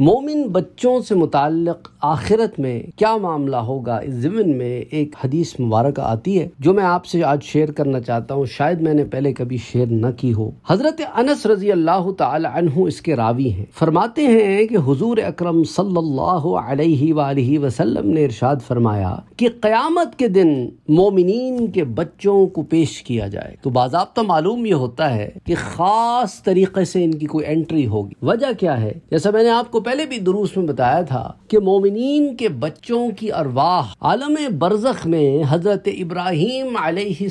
मोमिन बच्चों से मुतक आखिरत में क्या मामला होगा इस ज़मीन में एक हदीस मुबारक आती है जो मैं आपसे आज शेयर करना चाहता हूँ शायद मैंने पहले कभी शेयर न की हो हज़रत अनस रजी अल्लाह तहु इसके रावी है फरमाते हैं कि हजूर अक्रम सल्लाम ने इर्शाद फरमाया कि क्यामत के दिन मोमिन के बच्चों को पेश किया जाए तो बाबा मालूम ये होता है कि ख़ास तरीके तरीके से इनकी कोई एंट्री होगी वजह क्या है जैसा मैंने आपको पहले भी दुरूस में बताया था कि मोमिन के बच्चों की अरवाह आलम बरजख में हजरत इब्राहिम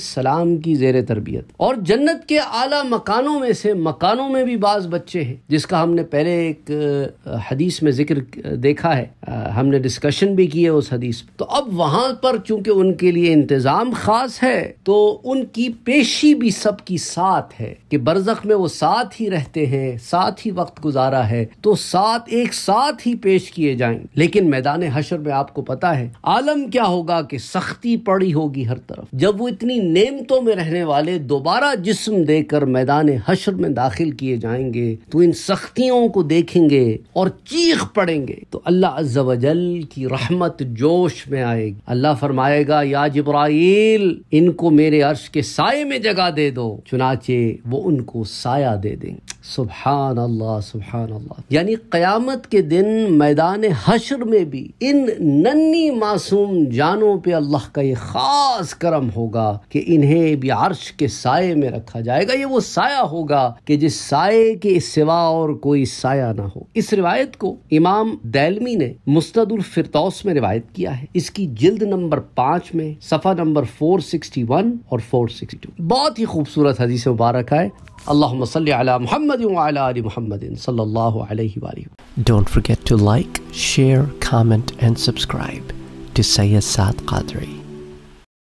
सलाम की जेर तरबियत और जन्नत के आला मकानों में से मकानों में भी बाज बच्चे हैं जिसका हमने पहले एक हदीस में जिक्र देखा है हमने डिस्कशन भी है उस हदीस पर तो अब वहां पर चूंकि उनके लिए इंतजाम खास है तो उनकी पेशी भी सबकी साथ है कि बरजख में वो साथ ही ही रहते हैं साथ ही वक्त गुजारा है तो साथ एक साथ ही पेश किए जाएंगे लेकिन मैदान हशर में आपको पता है आलम क्या होगा कि सख्ती पड़ी होगी हर तरफ जब वो इतनी नेमतों में रहने वाले दोबारा जिस्म देकर मैदान हशर में दाखिल किए जाएंगे तो इन सख्तियों को देखेंगे और चीख पड़ेंगे तो अल्लाह अजल की रहमत जोश में आएगी अल्लाह फरमाएगा या जब्राइल इनको मेरे अर्श के साय में जगह दे दो चुनाचे वो उनको साया दे दें करेंगे सुबहान अल्लाह सुबहान अल्लाह यानी क़यामत के दिन मैदान हशर में भी इन नन्नी मासूम जानों पे अल्लाह का ये ख़ास करम होगा कि इन्हें भी अर्श के साय में रखा जाएगा ये वो साया होगा कि जिस साय के सिवा और कोई साया ना हो इस रिवायत को इमाम दैलमी ने मुस्तदुल फिरतौस में रिवायत किया है इसकी जिल्द नंबर पाँच में सफ़ा नंबर फोर सिक्सटी वन और फोर सिक्सटी टू बहुत ही खूबसूरत हदीस मुबारक है Allahumma salli ala Muhammadin wa ala ali Muhammadin sallallahu alayhi wa Don't forget to like, share, comment and subscribe to Sayyid Saad Qadri.